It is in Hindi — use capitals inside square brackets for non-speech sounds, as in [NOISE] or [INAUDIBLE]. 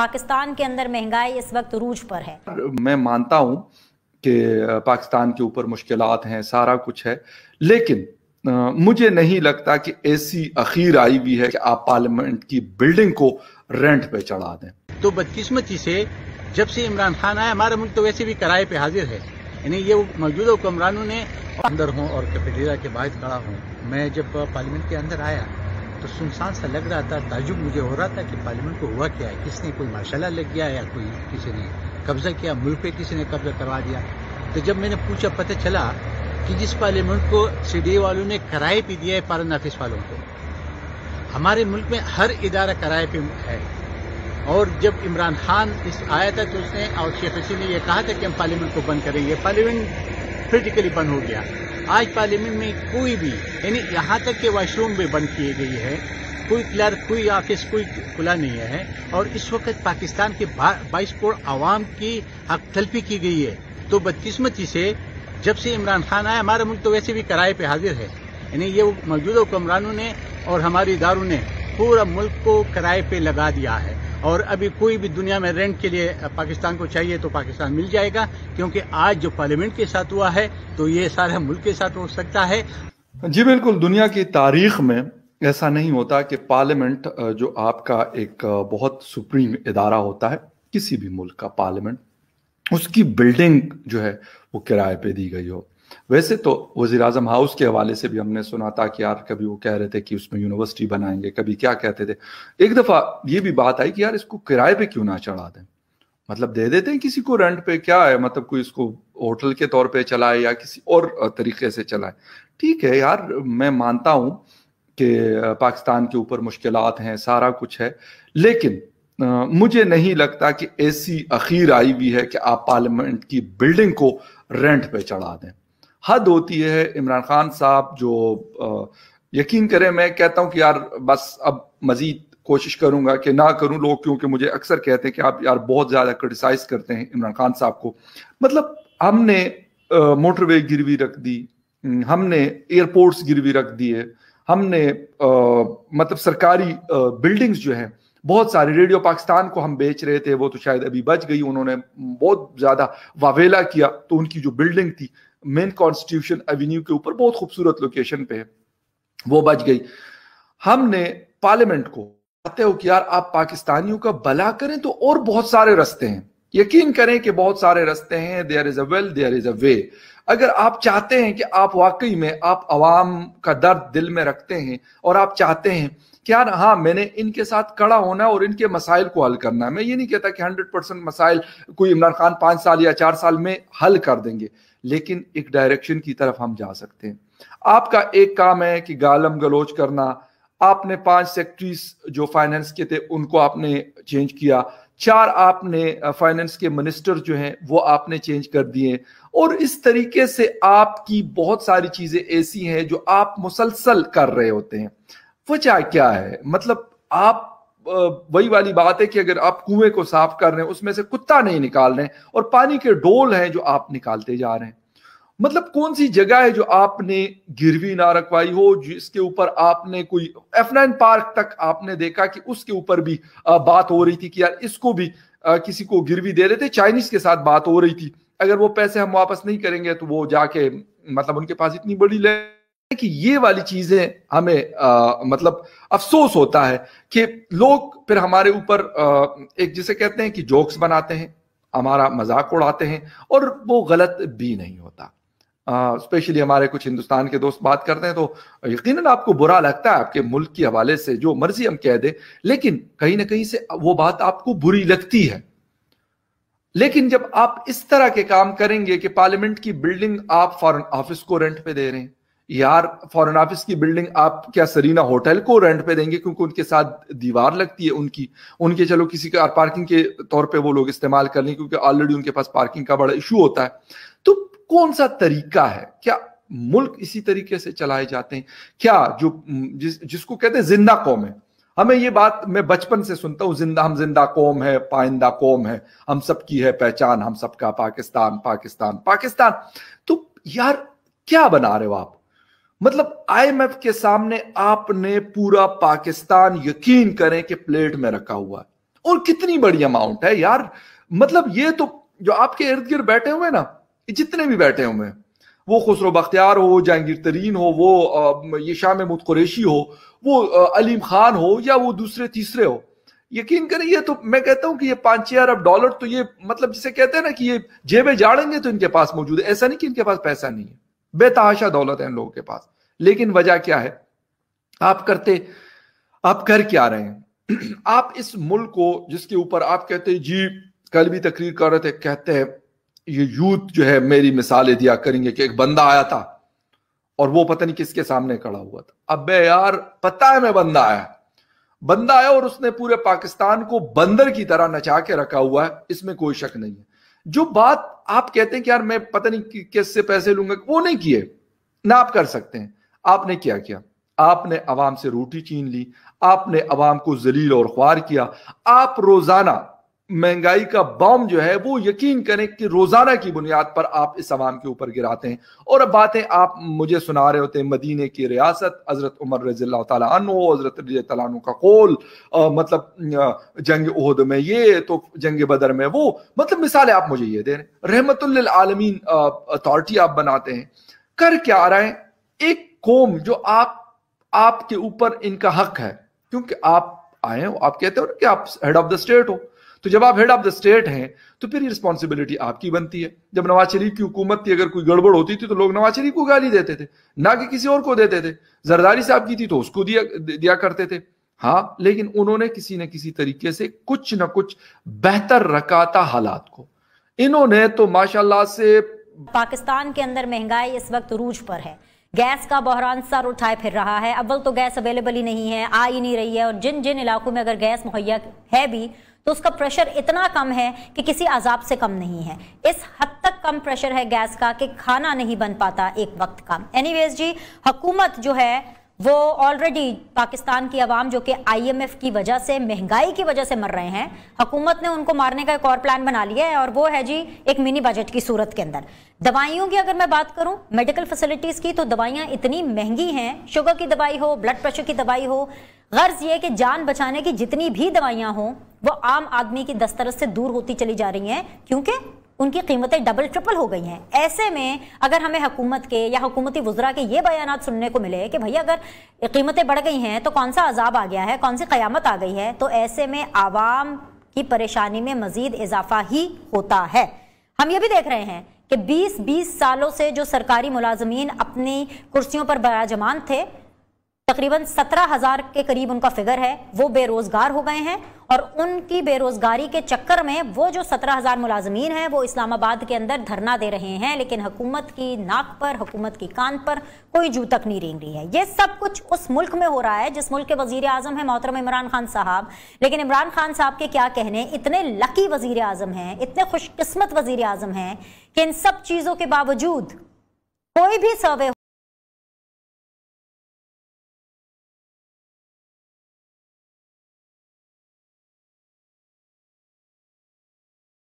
पाकिस्तान के अंदर महंगाई इस वक्त रूज पर है मैं मानता हूं कि पाकिस्तान के ऊपर मुश्किल हैं सारा कुछ है लेकिन मुझे नहीं लगता कि ऐसी अखीर आई हुई है कि आप पार्लियामेंट की बिल्डिंग को रेंट पे चढ़ा दें तो बदकिस्मती से जब से इमरान खान आया हमारे मुल्क तो वैसे भी किराए पे हाजिर है यानी ये मौजूदा हुक्मरानों ने अंदर हों और कैफेटेरिया के बाहर खड़ा हूँ मैं जब पार्लियामेंट के अंदर आया तो सुनसान सा लग रहा था ताजुब मुझे हो रहा था कि पार्लियामेंट को हुआ क्या है किसने कोई मार्शाला लग गया या कोई किसी ने कब्जा किया मुल्क पे किसी ने कब्जा करवा दिया तो जब मैंने पूछा पता चला कि जिस पार्लियामेंट को सी वालों ने किराए पे दिया है फॉरन ऑफिस वालों को हमारे मुल्क में हर इदारा किराए पे है और जब इमरान खान इस आया था तो उसने और शेख हसीना ने यह कहा था कि हम पार्लियामेंट को बंद करेंगे पार्लियामेंट फिजिकली बंद हो गया आज पार्लियामेंट में कोई भी यानी यहां तक के वॉशरूम भी बंद किए गई है कोई क्लर्क कोई ऑफिस कोई खुला नहीं है और इस वक्त पाकिस्तान के बाईस करोड़ आवाम की हक तलफी की गई है तो बदकिस्मती से जब से इमरान खान आया हमारा मुल्क तो वैसे भी किराए पे हाजिर है यानी ये मौजूदा हुक्मरानों ने और हमारे इदारों ने पूरा मुल्क को किराए पे लगा दिया है और अभी कोई भी दुनिया में रेंट के लिए पाकिस्तान को चाहिए तो पाकिस्तान मिल जाएगा क्योंकि आज जो पार्लियामेंट के साथ हुआ है तो ये सारे मुल्क के साथ हो सकता है जी बिल्कुल दुनिया की तारीख में ऐसा नहीं होता कि पार्लियामेंट जो आपका एक बहुत सुप्रीम इदारा होता है किसी भी मुल्क का पार्लियामेंट उसकी बिल्डिंग जो है वो किराए पे दी गई हो वैसे तो वजी अजम हाउस के हवाले से भी हमने सुना था कि यार कभी वो कह रहे थे कि उसमें यूनिवर्सिटी बनाएंगे कभी क्या कहते थे एक दफ़ा ये भी बात आई कि यार इसको किराए पे क्यों ना चढ़ा दें मतलब दे देते हैं किसी को रेंट पे क्या है मतलब कोई इसको होटल के तौर पे चलाए या किसी और तरीके से चलाए ठीक है यार मैं मानता हूँ कि पाकिस्तान के ऊपर मुश्किल हैं सारा कुछ है लेकिन मुझे नहीं लगता कि ऐसी अखीर आई हुई है कि आप पार्लियामेंट की बिल्डिंग को रेंट पे चढ़ा दें हद होती है इमरान खान साहब जो यकीन करें मैं कहता हूं कि यार बस अब मजीद कोशिश करूंगा कि ना करूं लोग क्योंकि मुझे अक्सर कहते हैं कि आप यार बहुत ज्यादा क्रिटिसाइज करते हैं इमरान खान साहब को मतलब हमने मोटरवे गिरवी रख दी हम्म, हमने एयरपोर्ट्स गिरवी रख दिए हमने आ, मतलब सरकारी आ, बिल्डिंग्स जो है बहुत सारे रेडियो पाकिस्तान को हम बेच रहे थे वो तो शायद अभी बच गई उन्होंने बहुत ज्यादा वावेला किया तो उनकी जो बिल्डिंग थी मेन कॉन्स्टिट्यूशन एवेन्यू के ऊपर बहुत खूबसूरत लोकेशन पे है वो बच गई हमने पार्लियामेंट को कहते हो कि यार आप पाकिस्तानियों का भला करें तो और बहुत सारे रस्ते हैं यकीन करें कि बहुत सारे रस्ते हैं there is a well there is a way अगर आप चाहते हैं कि आप वाकई में आप आवाम का दर्द दिल में रखते हैं और आप चाहते हैं कि यार हाँ मैंने इनके साथ कड़ा होना और इनके मसाइल को हल करना है मैं ये नहीं कहता कि हंड्रेड परसेंट मसाइल कोई इमरान खान पांच साल या चार साल में हल कर देंगे लेकिन एक डायरेक्शन की तरफ हम जा सकते हैं आपका एक काम है कि गालम गलोच करना आपने पांच सेक्ट्रीज जो फाइनेंस के थे उनको आपने चेंज किया चार आपने फाइनेंस के मिनिस्टर जो हैं वो आपने चेंज कर दिए और इस तरीके से आपकी बहुत सारी चीजें ऐसी हैं जो आप मुसलसल कर रहे होते हैं वजह क्या है मतलब आप वही वाली बात है कि अगर आप कुएं को साफ कर रहे हैं उसमें से कुत्ता नहीं निकाल रहे और पानी के डोल हैं जो आप निकालते जा रहे हैं मतलब कौन सी जगह है जो आपने गिरवी ना रखवाई हो जिसके ऊपर आपने कोई एफ नाइन पार्क तक आपने देखा कि उसके ऊपर भी बात हो रही थी कि यार इसको भी किसी को गिरवी दे रहे थे चाइनीज के साथ बात हो रही थी अगर वो पैसे हम वापस नहीं करेंगे तो वो जाके मतलब उनके पास इतनी बड़ी ले कि ये वाली चीजें हमें आ, मतलब अफसोस होता है कि लोग फिर हमारे ऊपर एक जिसे कहते हैं कि जोक्स बनाते हैं हमारा मजाक उड़ाते हैं और वो गलत भी नहीं होता स्पेशली हमारे कुछ हिंदुस्तान के दोस्त बात करते हैं तो यकीनन आपको बुरा लगता है आपके मुल्क के हवाले से जो मर्जी हम कह दें लेकिन कहीं ना कहीं से वो बात आपको बुरी लगती है लेकिन जब आप इस तरह के काम करेंगे कि पार्लियामेंट की बिल्डिंग आप फॉरन ऑफिस को रेंट पे दे रहे हैं यार फॉरेन ऑफिस की बिल्डिंग आप क्या सरीना होटल को रेंट पे देंगे क्योंकि उनके साथ दीवार लगती है उनकी उनके चलो किसी का पार्किंग के तौर पे वो लोग इस्तेमाल कर लें क्योंकि ऑलरेडी उनके पास पार्किंग का बड़ा इशू होता है तो कौन सा तरीका है क्या मुल्क इसी तरीके से चलाए जाते हैं क्या जो जिस, जिसको कहते हैं जिंदा कौम है हमें ये बात मैं बचपन से सुनता हूँ जिंदा हम जिंदा कौम है पाइंदा कौम है हम सबकी है पहचान हम सबका पाकिस्तान पाकिस्तान पाकिस्तान तो यार क्या बना रहे हो आप मतलब आईएमएफ के सामने आपने पूरा पाकिस्तान यकीन करें कि प्लेट में रखा हुआ है और कितनी बड़ी अमाउंट है यार मतलब ये तो जो आपके इर्द गिर्द बैठे हुए ना जितने भी बैठे हुए हैं वो खुसरो बख्तियार हो जहांगीर तरीन हो वो ये शाह महमूद कुरेशी हो वो अलीम खान हो या वो दूसरे तीसरे हो यकीन करें ये तो मैं कहता हूं कि ये पांच छह अरब डॉलर तो ये मतलब जिसे कहते हैं ना कि ये जेबें जाड़ेंगे तो इनके पास मौजूद है ऐसा नहीं कि इनके पास पैसा नहीं है बेतहाशा दौलत है इन लोगों के पास लेकिन वजह क्या है आप करते आप कर क्या रहे हैं [CLEARS THROAT] आप इस मुल्क को जिसके ऊपर आप कहते हैं जी कल भी तकरीर कर रहे थे कहते हैं ये यूथ जो है मेरी मिसालें दिया करेंगे कि एक बंदा आया था और वो पता नहीं किसके सामने खड़ा हुआ था अब यार पता है मैं बंदा आया बंदा आया और उसने पूरे पाकिस्तान को बंदर की तरह नचा के रखा हुआ है इसमें कोई शक नहीं है जो बात आप कहते हैं कि यार मैं पता नहीं किससे पैसे लूंगा वो नहीं किए ना आप कर सकते हैं आपने क्या किया आपने अवाम से रोटी छीन ली आपने अवाम को जलील और ख्वार किया आप रोजाना महंगाई का बम जो है वो यकीन करें कि रोजाना की बुनियाद पर आप इस आवाम के ऊपर गिराते हैं और अब बातें आप मुझे सुना रहे होते हैं मदीने की रियासत हजरत उमर हजरत रजी तु का कौल मतलब जंग उहद में ये तो जंग बदर में वो मतलब मिसालें आप मुझे ये दे रहे रहमत आलमीन अथॉरिटी आप बनाते हैं कर क्या आ रहा है एक कौम जो आप आपके ऊपर इनका हक है क्योंकि आप आए हो आप कहते हो कि आप हेड ऑफ द स्टेट हो तो जब आप हेड ऑफ द स्टेट हैं तो फिर रिस्पॉन्सिबिलिटी आपकी बनती है जब नवाज शरीफ की हुकूमत थी अगर कोई गड़बड़ होती थी तो लोग नवाज शरीफ को गाली देते थे ना कि किसी और को देते थे जरदारी साहब की थी तो उसको दिया दिया करते थे हाँ लेकिन उन्होंने किसी न किसी तरीके से कुछ ना कुछ बेहतर रखा था हालात को इन्होंने तो माशाल्लाह से पाकिस्तान के अंदर महंगाई इस वक्त रूज पर है गैस का बहरान सर उठाए फिर रहा है अव्वल तो गैस अवेलेबल ही नहीं है आ ही नहीं रही है और जिन जिन इलाकों में अगर गैस मुहैया है भी तो उसका प्रेशर इतना कम है कि किसी अजाब से कम नहीं है इस हद तक कम प्रेशर है गैस का कि खाना नहीं बन पाता एक वक्त का एनीवेज जी हुकूमत जो है वो ऑलरेडी पाकिस्तान की आवाम जो कि आईएमएफ की वजह से महंगाई की वजह से मर रहे हैं हुकूमत ने उनको मारने का एक और प्लान बना लिया है और वो है जी एक मिनी बजट की सूरत के अंदर दवाइयों की अगर मैं बात करूं मेडिकल फैसिलिटीज़ की तो दवाइयां इतनी महंगी हैं शुगर की दवाई हो ब्लड प्रेशर की दवाई हो गर्ज ये कि जान बचाने की जितनी भी दवाइयां हों वो आम आदमी की दस्तरस से दूर होती चली जा रही हैं क्योंकि उनकी कीमतें डबल ट्रिपल हो गई हैं ऐसे में अगर हमें हकूमत के या हुकूमती वज़रा के ये बयान सुनने को मिले कि भैया अगर कीमतें बढ़ गई हैं तो कौन सा अजाब आ गया है कौन सी क़्यामत आ गई है तो ऐसे में आवाम की परेशानी में मज़ीद इजाफा ही होता है हम ये भी देख रहे हैं कि 20-20 सालों से जो सरकारी मुलाजमीन अपनी कुर्सियों पर बराजमान थे तकरीबन सत्रह हजार के करीब उनका फिगर है वो बेरोजगार हो गए हैं और उनकी बेरोजगारी के चक्कर में वो जो सत्रह हजार मुलाजमीन हैं वो इस्लामाबाद के अंदर धरना दे रहे हैं लेकिन हुकूमत की नाक पर हुकूमत की कान पर कोई जू तक नहीं रेंग रही है ये सब कुछ उस मुल्क में हो रहा है जिस मुल्क के वजीर आजम है मोहतरम इमरान खान साहब लेकिन इमरान खान साहब के क्या कहने इतने लकी वजीर आजम है इतने खुशकस्मत वजीर आजम है कि इन सब चीज़ों के बावजूद कोई भी सर्वे